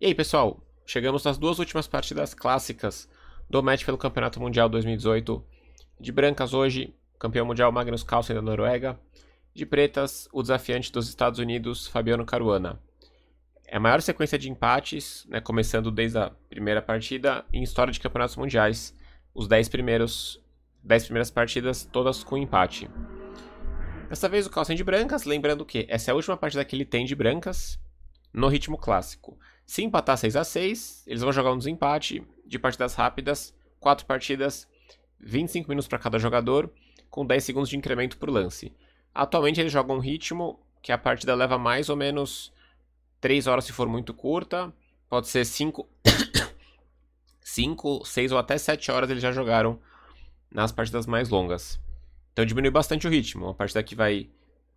E aí, pessoal, chegamos nas duas últimas partidas clássicas do match pelo Campeonato Mundial 2018. De brancas hoje, campeão mundial Magnus Carlsen da Noruega. De pretas, o desafiante dos Estados Unidos, Fabiano Caruana. É a maior sequência de empates, né, começando desde a primeira partida, em história de campeonatos mundiais. Os 10 primeiros, 10 primeiras partidas, todas com empate. Dessa vez o Carlsen de brancas, lembrando que essa é a última partida que ele tem de brancas no ritmo clássico. Se empatar 6 a 6 eles vão jogar um desempate de partidas rápidas, 4 partidas, 25 minutos para cada jogador, com 10 segundos de incremento por lance. Atualmente eles jogam um ritmo que a partida leva mais ou menos 3 horas se for muito curta, pode ser 5, 5 6 ou até 7 horas eles já jogaram nas partidas mais longas. Então diminui bastante o ritmo. Uma partida que vai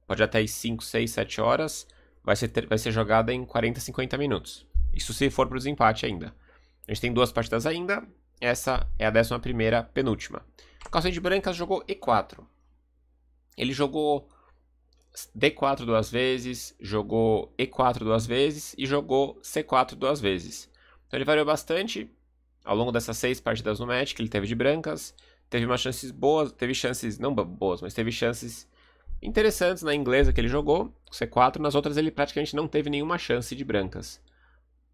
pode até ir 5, 6, 7 horas, vai ser, ter, vai ser jogada em 40, 50 minutos. Isso se for para o desempate ainda. A gente tem duas partidas ainda. Essa é a décima primeira, penúltima. Calçante Brancas jogou E4. Ele jogou D4 duas vezes, jogou E4 duas vezes e jogou C4 duas vezes. Então ele variou bastante ao longo dessas seis partidas no match que ele teve de brancas. Teve umas chances boas, teve chances, não boas, mas teve chances interessantes na inglesa que ele jogou, C4. Nas outras ele praticamente não teve nenhuma chance de brancas.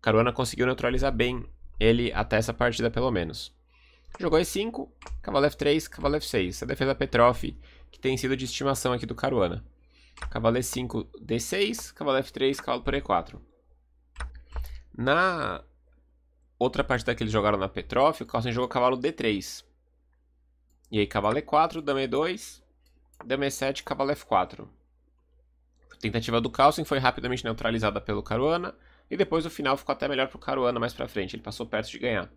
Caruana conseguiu neutralizar bem ele até essa partida, pelo menos. Jogou E5, cavalo F3, cavalo F6. A defesa Petrov, que tem sido de estimação aqui do Caruana. Cavalo E5, D6, cavalo F3, cavalo por E4. Na outra partida que eles jogaram na Petrov, o Carlsen jogou cavalo D3. E aí cavalo E4, dama E2, dama E7, cavalo F4 tentativa do Carlsen foi rapidamente neutralizada pelo Caruana, e depois o final ficou até melhor para o Caruana mais para frente, ele passou perto de ganhar.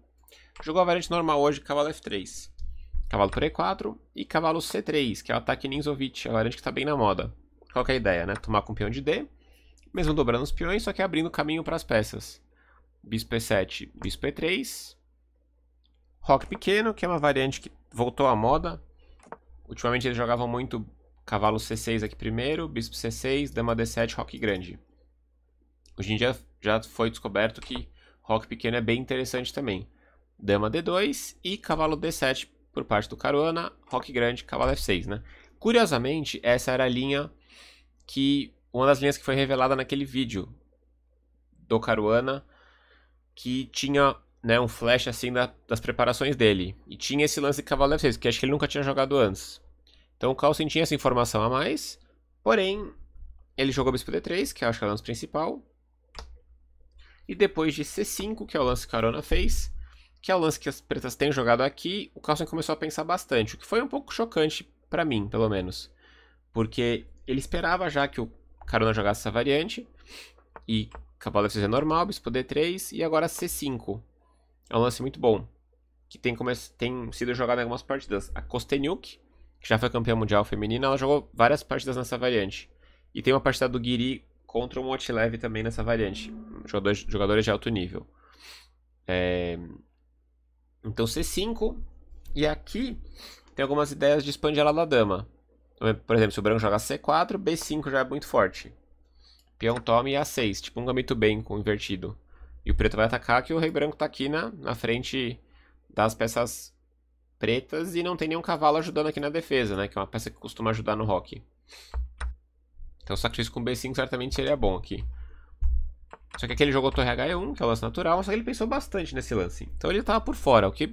Jogou a variante normal hoje, cavalo F3, cavalo por E4 e cavalo C3, que é o ataque Ninzovic, a variante que está bem na moda. Qual é a ideia, né? Tomar com peão de D, mesmo dobrando os peões, só que abrindo caminho para as peças. Bispo E7, Bispo E3, Rock pequeno, que é uma variante que voltou à moda. Ultimamente eles jogavam muito Cavalo C6 aqui primeiro, bispo C6, dama D7, roque grande. Hoje em dia já foi descoberto que roque pequeno é bem interessante também. Dama D2 e cavalo D7 por parte do Caruana, roque grande, cavalo F6, né? Curiosamente, essa era a linha que... Uma das linhas que foi revelada naquele vídeo do Caruana, que tinha né, um flash assim da, das preparações dele. E tinha esse lance de cavalo F6, que acho que ele nunca tinha jogado antes. Então o Carlsen tinha essa informação a mais, porém ele jogou bispo d3, que acho que é o lance principal. E depois de c5, que é o lance que a Arona fez, que é o lance que as pretas têm jogado aqui, o Carlson começou a pensar bastante, o que foi um pouco chocante para mim, pelo menos. Porque ele esperava já que o Carona jogasse essa variante, e cavalo f6 normal, bispo d3, e agora c5. É um lance muito bom, que tem, tem sido jogado em algumas partidas. A Kosteniuk, que já foi campeã mundial feminina, ela jogou várias partidas nessa variante. E tem uma partida do Guiri contra o Motilev também nessa variante. Jogadores, jogadores de alto nível. É... Então C5. E aqui tem algumas ideias de expandir ela da dama. Por exemplo, se o branco jogar C4, B5 já é muito forte. Peão toma e A6, tipo um gambito bem com invertido. E o preto vai atacar que o rei branco está aqui na, na frente das peças pretas e não tem nenhum cavalo ajudando aqui na defesa, né? Que é uma peça que costuma ajudar no rock. Então sacrifício com B5 certamente seria bom aqui. Só que aqui ele jogou torre H1, que é o lance natural, só que ele pensou bastante nesse lance. Então ele tava por fora, o que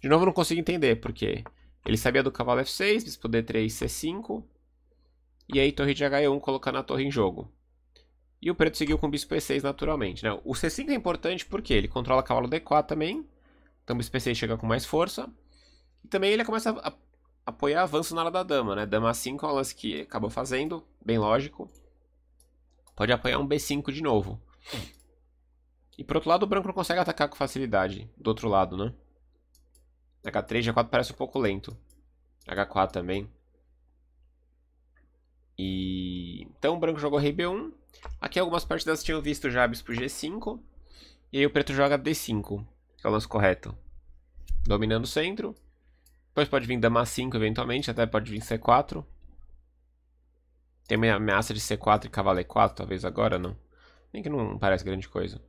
de novo eu não consigo entender, porque ele sabia do cavalo F6, bispo D3, C5, e aí torre de H1 colocando a torre em jogo. E o preto seguiu com bispo E6 naturalmente. Né? O C5 é importante porque ele controla cavalo D4 também, então o bispo E6 chega com mais força. E também ele começa a apoiar avanço na hora da dama, né? Dama A5 é um lance que acabou fazendo, bem lógico. Pode apoiar um B5 de novo. E por outro lado, o branco não consegue atacar com facilidade. Do outro lado, né? H3, G4 parece um pouco lento. H4 também. E... Então o branco jogou rei B1. Aqui algumas partidas tinham visto já bispo G5. E aí o preto joga D5, que é o lance correto. Dominando o centro. Depois pode vir dama 5 eventualmente, até pode vir c4. Tem uma ameaça de c4 e cavalo e4, talvez agora, não? Nem que não parece grande coisa.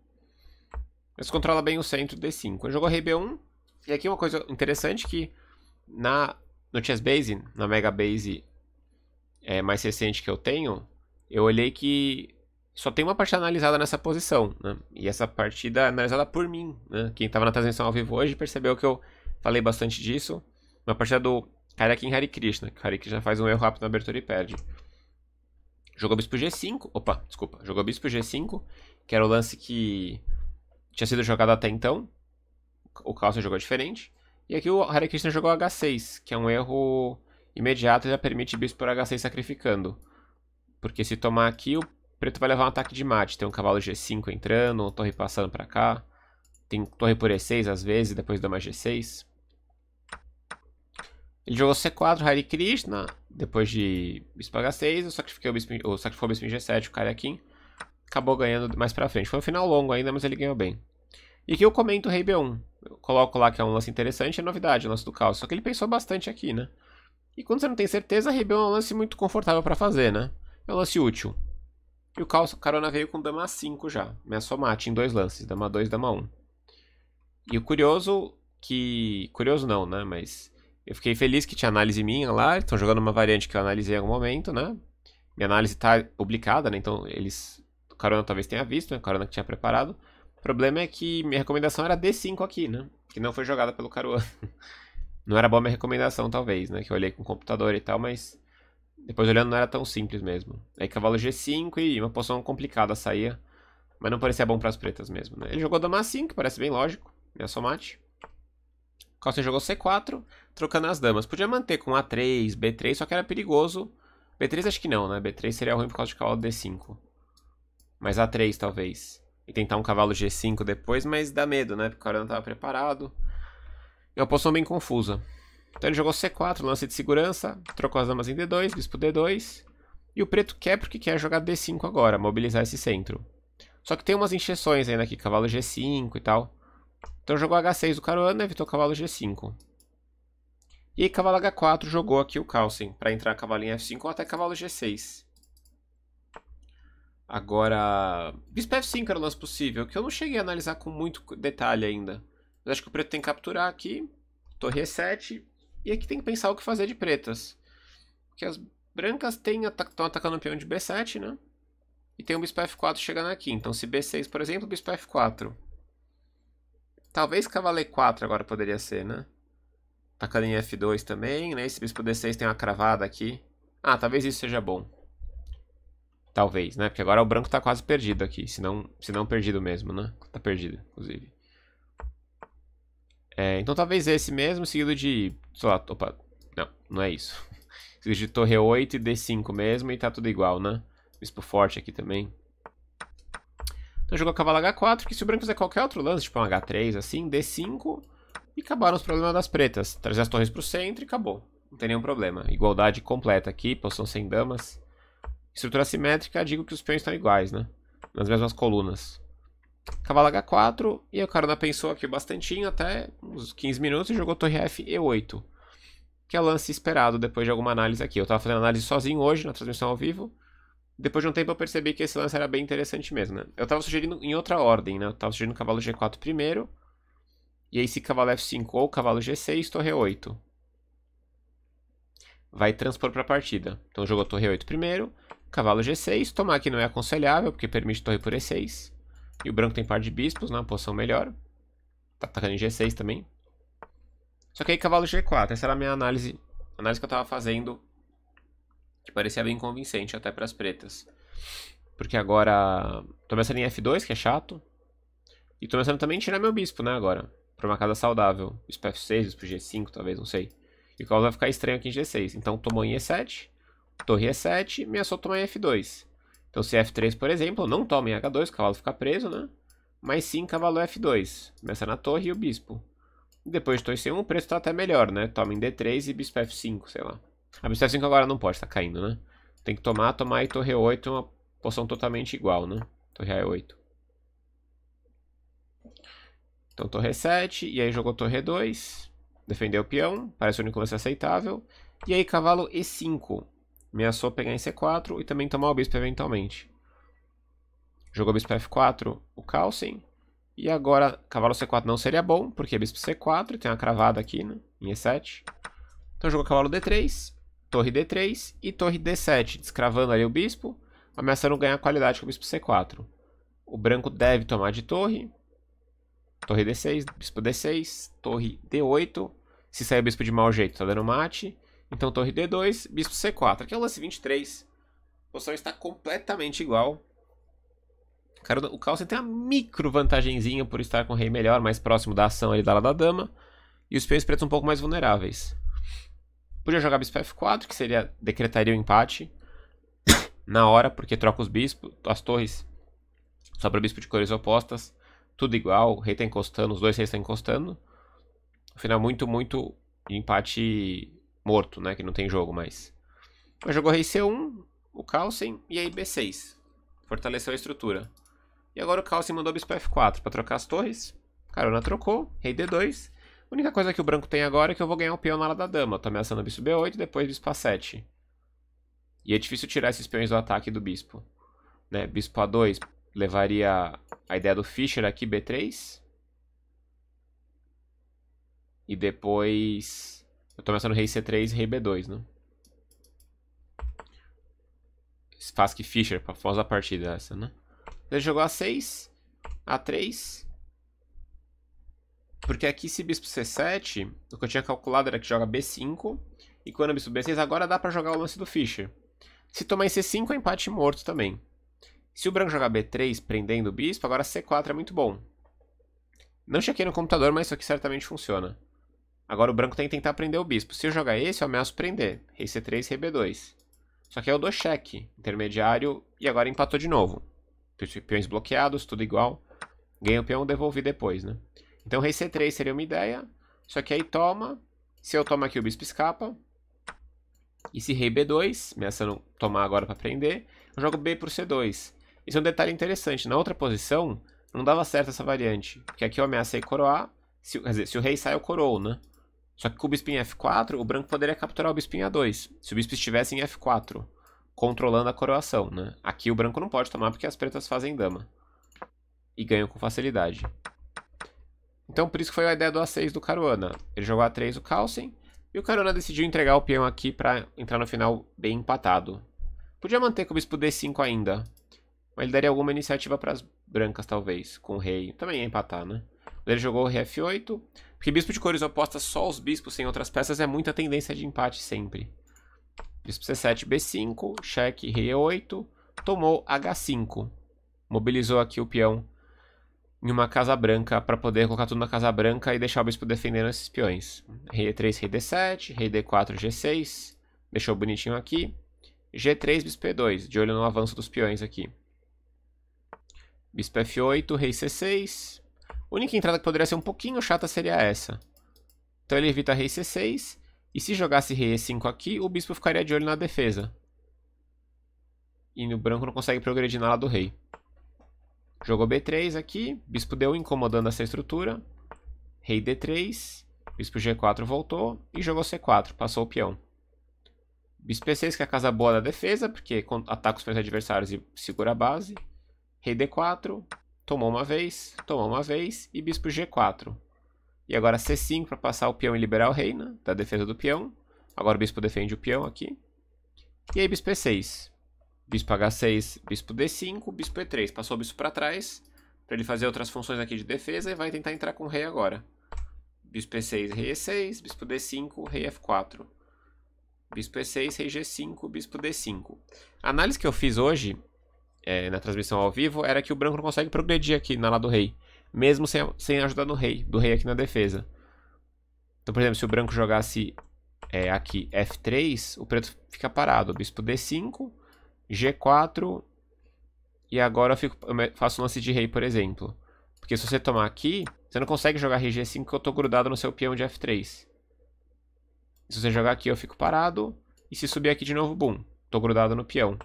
Mas controla bem o centro d5. jogo rei b1, e aqui uma coisa interessante que na, no chess base, na mega base é, mais recente que eu tenho, eu olhei que só tem uma partida analisada nessa posição, né? E essa partida é analisada por mim, né? Quem estava na transmissão ao vivo hoje percebeu que eu falei bastante disso. Uma partida é do Karakin Hare Krishna. Hare Krishna faz um erro rápido na abertura e perde. Jogou bispo G5. Opa, desculpa. Jogou bispo G5, que era o lance que tinha sido jogado até então. O Carlsen jogou diferente. E aqui o Hare Krishna jogou H6, que é um erro imediato e já permite bispo por H6 sacrificando. Porque se tomar aqui, o preto vai levar um ataque de mate. Tem um cavalo G5 entrando, uma torre passando para cá. Tem torre por E6 às vezes, depois dá mais G6. Ele jogou C4, Hare Krishna, depois de bispo H6, eu sacrifiquei o bispo, ou sacrificou o bispo em G7, o carequinho. Acabou ganhando mais pra frente. Foi um final longo ainda, mas ele ganhou bem. E aqui eu comento o rei B1. Eu coloco lá que é um lance interessante, é novidade, o lance do caos. Só que ele pensou bastante aqui, né? E quando você não tem certeza, rei B1 é um lance muito confortável pra fazer, né? É um lance útil. E o caos, carona veio com dama 5 já. Me somate em dois lances, dama 2 dama 1. Um. E o curioso que... Curioso não, né? Mas eu fiquei feliz que tinha análise minha lá, estão jogando uma variante que eu analisei em algum momento, né? Minha análise está publicada, né? Então eles. O Carona talvez tenha visto, né? O Carona que tinha preparado. O problema é que minha recomendação era D5 aqui, né? Que não foi jogada pelo Caruana. não era boa minha recomendação, talvez, né? Que eu olhei com o computador e tal, mas. Depois olhando não era tão simples mesmo. Aí cavalo G5 e uma poção complicada saía. Mas não parecia bom para as pretas mesmo, né? Ele jogou dama 5, parece bem lógico. Minha né? somate. Costa jogou C4, trocando as damas. Podia manter com A3, B3, só que era perigoso. B3 acho que não, né? B3 seria ruim por causa de cavalo D5. Mas A3 talvez. E tentar um cavalo G5 depois, mas dá medo, né? Porque o cara não estava preparado. É uma posição bem confusa. Então ele jogou C4, lance de segurança, trocou as damas em D2, bispo D2. E o preto quer porque quer jogar D5 agora, mobilizar esse centro. Só que tem umas injeções ainda aqui, cavalo G5 e tal. Então jogou H6 o Caruana, evitou cavalo G5. E aí, cavalo H4 jogou aqui o Carlsen para entrar cavalo em F5 ou até cavalo G6. Agora, bispo F5 era o lance possível, que eu não cheguei a analisar com muito detalhe ainda. Mas acho que o preto tem que capturar aqui, torre E7, e aqui tem que pensar o que fazer de pretas. Porque as brancas estão atacando o peão de B7, né? E tem o bispo F4 chegando aqui. Então, se B6, por exemplo, bispo F4. Talvez cavaleiro 4 agora poderia ser, né? Tacando em F2 também, né? Esse bispo D6 tem uma cravada aqui. Ah, talvez isso seja bom. Talvez, né? Porque agora o branco tá quase perdido aqui. Se não, se não perdido mesmo, né? Tá perdido, inclusive. É, então talvez esse mesmo, seguido de... Sei lá, opa. Não, não é isso. Seguido de torre 8 e D5 mesmo e tá tudo igual, né? Bispo forte aqui também. Então jogou cavalo H4, que se o branco fizer qualquer outro lance, tipo um H3, assim, D5, e acabaram os problemas das pretas. Trazer as torres pro centro e acabou. Não tem nenhum problema. Igualdade completa aqui, posição sem damas. Estrutura simétrica, digo que os peões estão iguais, né? Nas mesmas colunas. Cavalo H4, e o Carona pensou aqui bastantinho, até uns 15 minutos, e jogou torre F E8. Que é lance esperado depois de alguma análise aqui. Eu tava fazendo análise sozinho hoje, na transmissão ao vivo. Depois de um tempo eu percebi que esse lance era bem interessante mesmo, né? Eu tava sugerindo em outra ordem, né? Eu tava sugerindo cavalo G4 primeiro. E aí se cavalo F5 ou cavalo G6, torre 8. Vai transpor pra partida. Então jogou torre 8 primeiro. Cavalo G6. Tomar aqui não é aconselhável, porque permite torre por E6. E o branco tem par de bispos, né? Uma posição melhor. Tá atacando em G6 também. Só que aí cavalo G4. Essa era a minha análise, análise que eu tava fazendo que parecia bem convincente até para as pretas. Porque agora tô pensando em F2, que é chato. E tô pensando também em tirar meu bispo, né, agora. Pra uma casa saudável. Bispo F6, bispo G5, talvez, não sei. E o caos vai ficar estranho aqui em G6. Então tomou em E7, torre E7, me assou tomar em F2. Então se é F3, por exemplo, não toma em H2, o cavalo fica preso, né? Mas sim, cavalo é F2. Começa na torre e o bispo. depois de torre C1, o preço tá até melhor, né? Toma em D3 e bispo F5, sei lá. A Mistério 5 agora não pode, tá caindo, né? Tem que tomar, tomar e Torre 8 é uma poção totalmente igual, né? Torre A8. é Então Torre 7, é e aí jogou Torre 2. É defendeu o peão, parece o único lance aceitável. E aí cavalo E5. Ameaçou pegar em C4 e também tomar o bispo eventualmente. Jogou bispo F4, o calcem. E agora, cavalo C4 não seria bom, porque é bispo C4, e tem uma cravada aqui, né? Em E7. Então jogou cavalo D3 torre D3 e torre D7, descravando ali o bispo, ameaçando ganhar qualidade com o bispo C4. O branco deve tomar de torre, torre D6, bispo D6, torre D8, se sair o bispo de mau jeito tá dando mate, então torre D2, bispo C4. Aqui é o lance 23, a posição está completamente igual. o Carlsen tem uma micro vantagenzinha por estar com o rei melhor, mais próximo da ação ali da da dama, e os peões pretos um pouco mais vulneráveis. Podia jogar bispo f4, que seria decretaria o empate na hora, porque troca os bispos, as torres, sobra o bispo de cores opostas, tudo igual, o rei tá encostando, os dois reis estão tá encostando. No final, muito, muito empate morto, né, que não tem jogo mais. Mas jogou rei c1, o Carlsen e aí b6. Fortaleceu a estrutura. E agora o Carlsen mandou bispo f4 para trocar as torres. Carona trocou, rei d2, a única coisa que o branco tem agora é que eu vou ganhar um peão na ala da dama. Eu tô ameaçando o bispo B8 e depois bispo A7. E é difícil tirar esses peões do ataque do bispo. Né? Bispo A2 levaria a ideia do Fischer aqui, B3. E depois... Eu tô ameaçando rei C3 e rei B2, né? que Fischer, famosa partida essa, né? Ele jogou A6, A3, porque aqui se bispo c7, o que eu tinha calculado era que joga b5. E quando o bispo b6, agora dá para jogar o lance do Fischer. Se tomar em c5, é empate morto também. Se o branco jogar b3, prendendo o bispo, agora c4 é muito bom. Não chequei no computador, mas isso aqui certamente funciona. Agora o branco tem que tentar prender o bispo. Se eu jogar esse, eu ameaço prender. Rei c3, rei b2. Só que aí eu dou cheque, intermediário, e agora empatou de novo. Peões bloqueados, tudo igual. Ganha o peão, devolvi depois, né? Então rei c3 seria uma ideia. Só que aí toma. Se eu toma aqui, o bispo escapa. E se rei b2, ameaçando tomar agora para prender, eu jogo b por c2. Isso é um detalhe interessante. Na outra posição, não dava certo essa variante. Porque aqui eu ameacei coroar. Se, quer dizer, se o rei sai, eu coroo, né? Só que com o bispo em f4, o branco poderia capturar o bispo em a2. Se o bispo estivesse em f4, controlando a coroação, né? Aqui o branco não pode tomar porque as pretas fazem dama. E ganham com facilidade. Então por isso que foi a ideia do A6 do Caruana. Ele jogou A3 o Carlsen e o Caruana decidiu entregar o peão aqui para entrar no final bem empatado. Podia manter com o bispo D5 ainda, mas ele daria alguma iniciativa para as brancas talvez, com o rei. Também ia empatar, né? Ele jogou o rei F8, porque bispo de cores opostas, só os bispos sem outras peças, é muita tendência de empate sempre. Bispo C7, B5, cheque, rei E8, tomou H5. Mobilizou aqui o peão em uma Casa Branca para poder colocar tudo na Casa Branca e deixar o bispo defendendo esses peões. Rei E3, Rei D7, Rei D4, G6. Deixou bonitinho aqui. G3, Bispo E2, de olho no avanço dos peões aqui. Bispo F8, Rei C6. A única entrada que poderia ser um pouquinho chata seria essa. Então ele evita Rei C6. E se jogasse Rei E5 aqui, o bispo ficaria de olho na defesa. E no branco não consegue progredir na ala do rei. Jogou B3 aqui, bispo D1 incomodando essa estrutura. Rei D3, bispo G4 voltou e jogou C4, passou o peão. Bispo P6 que é a casa boa da defesa, porque ataca os seus adversários e segura a base. Rei D4, tomou uma vez, tomou uma vez e bispo G4. E agora C5 para passar o peão e liberar o rei, né, da defesa do peão. Agora o bispo defende o peão aqui. E aí bispo E6. Bispo H6, bispo D5, bispo E3. Passou o bispo para trás, para ele fazer outras funções aqui de defesa e vai tentar entrar com o rei agora. Bispo E6, rei E6, bispo D5, rei F4. Bispo E6, rei G5, bispo D5. A análise que eu fiz hoje, é, na transmissão ao vivo, era que o branco não consegue progredir aqui na lá do rei. Mesmo sem, sem ajudar do rei, do rei aqui na defesa. Então, por exemplo, se o branco jogasse é, aqui F3, o preto fica parado. Bispo D5, G4. E agora eu, fico, eu faço lance de rei, por exemplo. Porque se você tomar aqui, você não consegue jogar RG5 porque eu tô grudado no seu peão de F3. Se você jogar aqui, eu fico parado. E se subir aqui de novo, boom. Tô grudado no peão.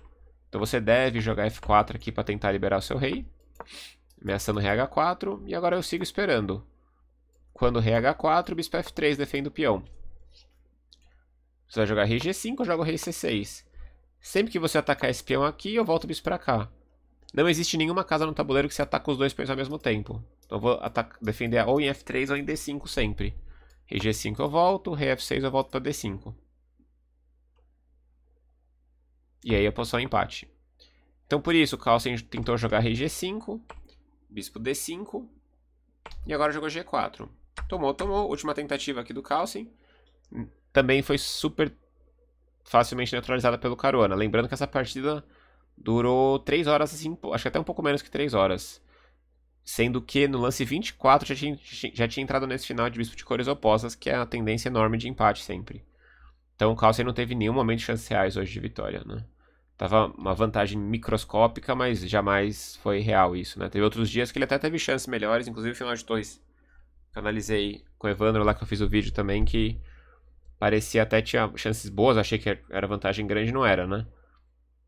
Então você deve jogar F4 aqui para tentar liberar o seu rei. Ameaçando rei H4. E agora eu sigo esperando. Quando rei H4, bispo F3 defende o peão. Você vai jogar rei G5, eu jogo rei C6. Sempre que você atacar esse peão aqui, eu volto o bicho pra cá. Não existe nenhuma casa no tabuleiro que você ataca os dois peões ao mesmo tempo. Então eu vou defender ou em F3 ou em D5 sempre. Rei G5 eu volto, Rei F6 eu volto pra D5. E aí a posição é empate. Então por isso, o Carlsen tentou jogar Rei G5, Bispo D5, e agora jogou G4. Tomou, tomou. Última tentativa aqui do Carlsen. Também foi super facilmente neutralizada pelo Carona, Lembrando que essa partida durou 3 horas, assim, acho que até um pouco menos que 3 horas. Sendo que no lance 24 já tinha, já tinha entrado nesse final de bispo de cores opostas, que é a tendência enorme de empate sempre. Então o Calcio não teve nenhum momento de chances reais hoje de vitória, né? Tava uma vantagem microscópica, mas jamais foi real isso, né? Teve outros dias que ele até teve chances melhores, inclusive o final de torres. Que analisei com o Evandro lá que eu fiz o vídeo também, que Parecia até tinha chances boas, achei que era vantagem grande, não era, né?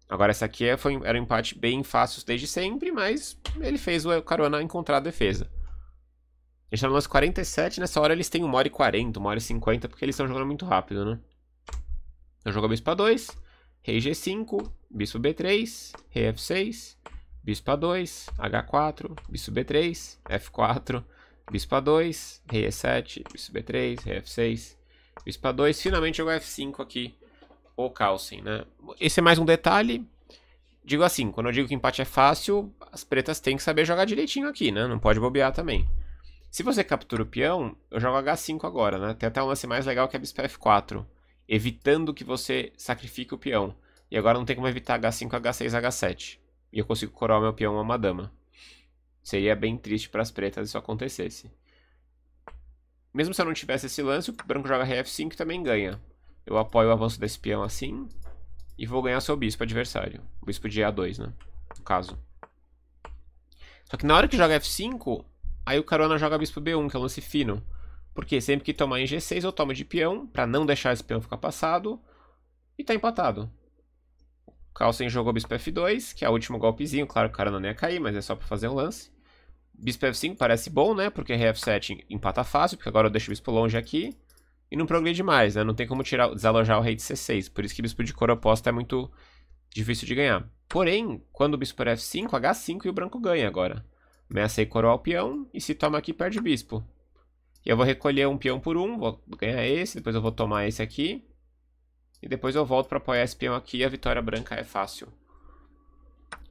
Agora essa aqui é, foi, era um empate bem fácil desde sempre, mas ele fez o Caruana encontrar a defesa. A gente tá no nosso 47, nessa hora eles têm 1 hora e 40, 1 hora e 50, porque eles estão jogando muito rápido, né? Então jogo bispo A2, rei G5, bispo B3, rei F6, bispo A2, H4, bispo B3, F4, bispo A2, rei E7, bispo B3, rei F6, o Spa 2 finalmente jogou F5 aqui. O Carlsen, né? Esse é mais um detalhe. Digo assim, quando eu digo que empate é fácil, as pretas têm que saber jogar direitinho aqui, né? Não pode bobear também. Se você captura o peão, eu jogo H5 agora, né? Tem até um lance mais legal que é bispo F4, evitando que você sacrifique o peão. E agora não tem como evitar H5, H6, H7. E eu consigo coroar meu peão a uma dama. Seria bem triste para as pretas se isso acontecesse. Mesmo se eu não tivesse esse lance, o branco joga rf 5 também ganha. Eu apoio o avanço desse peão assim. E vou ganhar seu bispo adversário. O bispo de A2, né? No caso. Só que na hora que joga F5, aí o carona joga bispo B1, que é um lance fino. Porque sempre que tomar em G6, eu tomo de peão, pra não deixar esse peão ficar passado. E tá empatado. O Carlsen jogou bispo F2, que é o último golpezinho. Claro que o cara não ia cair, mas é só pra fazer um lance. Bispo F5 parece bom, né? Porque Rf7 empata fácil, porque agora eu deixo o bispo longe aqui. E não progride mais, né? Não tem como tirar, desalojar o rei de C6. Por isso que bispo de cor oposta é muito difícil de ganhar. Porém, quando o bispo por F5, H5 e o branco ganha agora. Ameacei coroa o peão e se toma aqui, perde bispo. E eu vou recolher um peão por um, vou ganhar esse, depois eu vou tomar esse aqui. E depois eu volto para apoiar esse peão aqui e a vitória branca é fácil.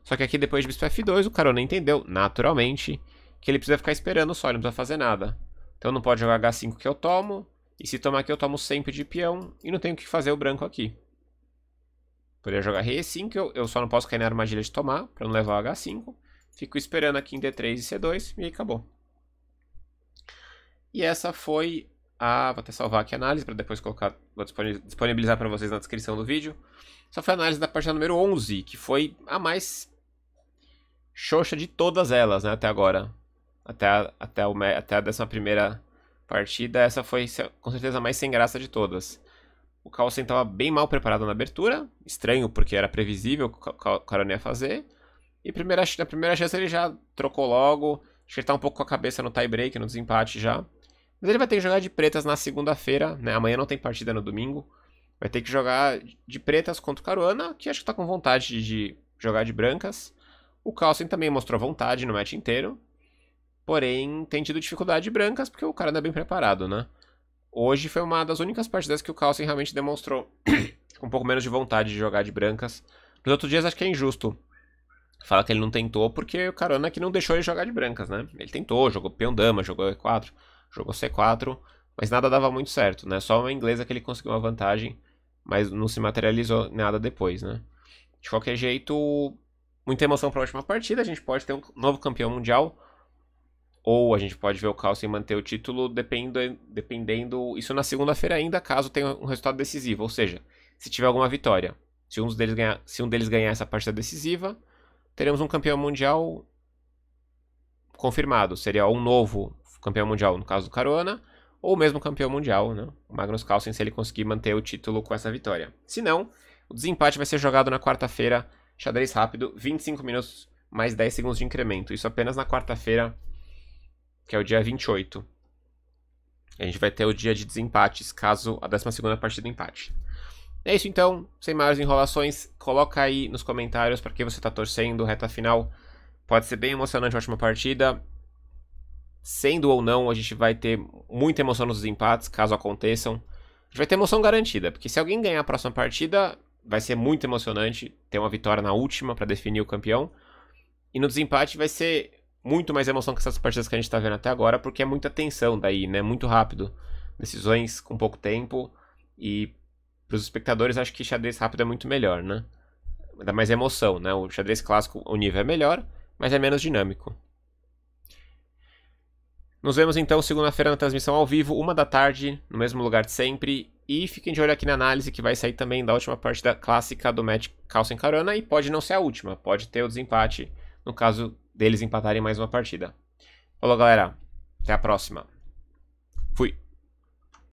Só que aqui depois de bispo F2, o cara não entendeu, naturalmente que ele precisa ficar esperando só, ele não precisa fazer nada. Então não pode jogar H5 que eu tomo, e se tomar aqui eu tomo sempre de peão, e não tenho que fazer o branco aqui. Poderia jogar rei E5, eu, eu só não posso cair na armadilha de tomar, para não levar o H5. Fico esperando aqui em D3 e C2, e aí acabou. E essa foi a... vou até salvar aqui a análise, para depois colocar, vou disponibilizar para vocês na descrição do vídeo. Essa foi a análise da página número 11, que foi a mais xoxa de todas elas, né, até agora até a, até o, até a 11 partida, essa foi com certeza a mais sem graça de todas. O Carlsen estava bem mal preparado na abertura, estranho porque era previsível o que o ia fazer. E primeira, na primeira chance ele já trocou logo, acho que ele tá um pouco com a cabeça no tie break, no desempate já. Mas ele vai ter que jogar de pretas na segunda-feira, né? Amanhã não tem partida no domingo. Vai ter que jogar de pretas contra o Caruana, que acho que tá com vontade de jogar de brancas. O Carlsen também mostrou vontade no match inteiro. Porém, tem tido dificuldade brancas porque o cara anda é bem preparado, né? Hoje foi uma das únicas partidas que o Carlsen realmente demonstrou um pouco menos de vontade de jogar de brancas. Nos outros dias acho que é injusto. Fala que ele não tentou porque o Carona que não deixou ele jogar de brancas, né? Ele tentou, jogou peão dama, jogou E4, jogou C4, mas nada dava muito certo, né? Só uma inglesa que ele conseguiu uma vantagem, mas não se materializou nada depois, né? De qualquer jeito, muita emoção para a última partida, a gente pode ter um novo campeão mundial. Ou a gente pode ver o Carlsen manter o título dependendo, dependendo isso na segunda-feira ainda, caso tenha um resultado decisivo. Ou seja, se tiver alguma vitória. Se um deles ganhar, se um deles ganhar essa partida decisiva, teremos um campeão mundial confirmado. Seria um novo campeão mundial, no caso do Caruana, ou mesmo campeão mundial, né? O Magnus Carlsen, se ele conseguir manter o título com essa vitória. Se não, o desempate vai ser jogado na quarta-feira, xadrez rápido, 25 minutos mais 10 segundos de incremento. Isso apenas na quarta-feira, que é o dia 28. A gente vai ter o dia de desempates, caso a 12ª partida empate. É isso então, sem maiores enrolações, coloca aí nos comentários para quem você está torcendo, reta final. Pode ser bem emocionante a última partida. Sendo ou não, a gente vai ter muita emoção nos empates, caso aconteçam. A gente vai ter emoção garantida, porque se alguém ganhar a próxima partida, vai ser muito emocionante ter uma vitória na última para definir o campeão. E no desempate vai ser muito mais emoção que essas partidas que a gente está vendo até agora, porque é muita tensão daí, né? Muito rápido. Decisões com pouco tempo. E para os espectadores, acho que xadrez rápido é muito melhor, né? Dá mais emoção, né? O xadrez clássico, o nível é melhor, mas é menos dinâmico. Nos vemos então segunda-feira na transmissão ao vivo, uma da tarde, no mesmo lugar de sempre. E fiquem de olho aqui na análise que vai sair também da última partida clássica do match calça em carona e pode não ser a última, pode ter o desempate no caso deles empatarem mais uma partida. Falou, galera. Até a próxima. Fui.